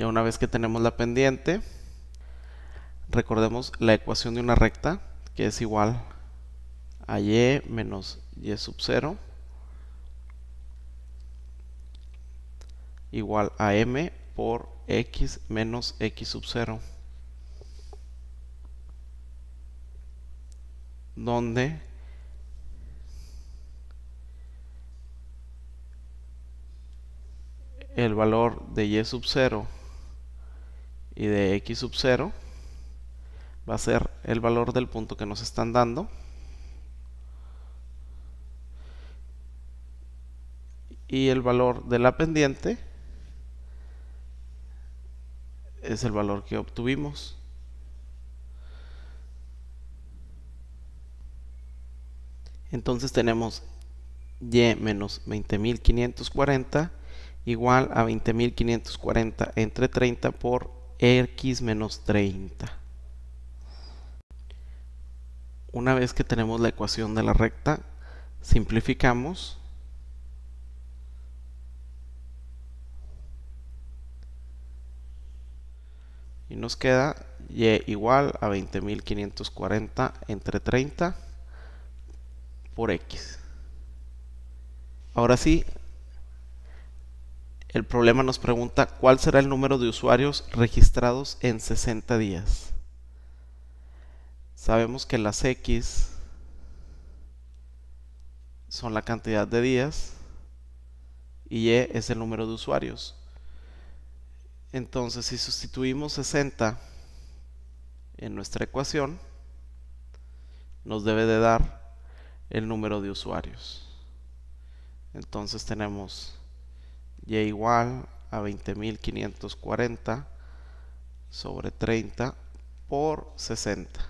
Ya una vez que tenemos la pendiente, recordemos la ecuación de una recta, que es igual a y menos y sub 0 igual a m por x menos x sub 0 donde el valor de y sub 0 y de x sub 0 va a ser el valor del punto que nos están dando y el valor de la pendiente es el valor que obtuvimos entonces tenemos y menos 20.540 igual a 20.540 entre 30 por x menos 30. Una vez que tenemos la ecuación de la recta, simplificamos. Y nos queda y igual a 20.540 entre 30 por x. Ahora sí, el problema nos pregunta cuál será el número de usuarios registrados en 60 días. Sabemos que las X son la cantidad de días y Y es el número de usuarios. Entonces si sustituimos 60 en nuestra ecuación, nos debe de dar el número de usuarios. Entonces tenemos y igual a 20.540 sobre 30 por 60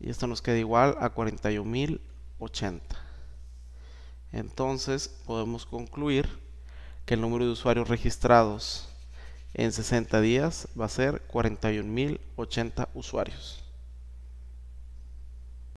y esto nos queda igual a 41.080 entonces podemos concluir que el número de usuarios registrados en 60 días va a ser 41.080 usuarios